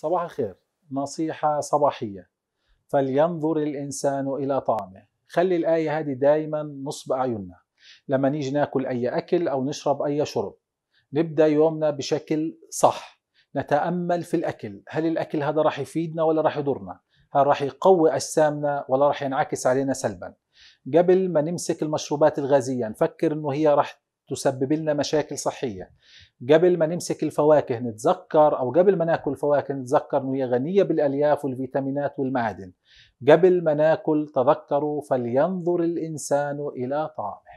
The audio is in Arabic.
صباح الخير نصيحة صباحية فلينظر الإنسان إلى طعامه خلي الآية هذه دايما نصب أعيننا لما نيجي ناكل أي أكل أو نشرب أي شرب نبدأ يومنا بشكل صح نتأمل في الأكل هل الأكل هذا راح يفيدنا ولا راح يضرنا هل راح يقوي أجسامنا ولا راح ينعكس علينا سلبا قبل ما نمسك المشروبات الغازية نفكر أنه هي راح تسبب لنا مشاكل صحية قبل ما نمسك الفواكه نتذكر أو قبل ما ناكل فواكه نتذكر أنه هي غنية بالألياف والفيتامينات والمعادن قبل ما ناكل تذكروا فلينظر الإنسان إلى طعامه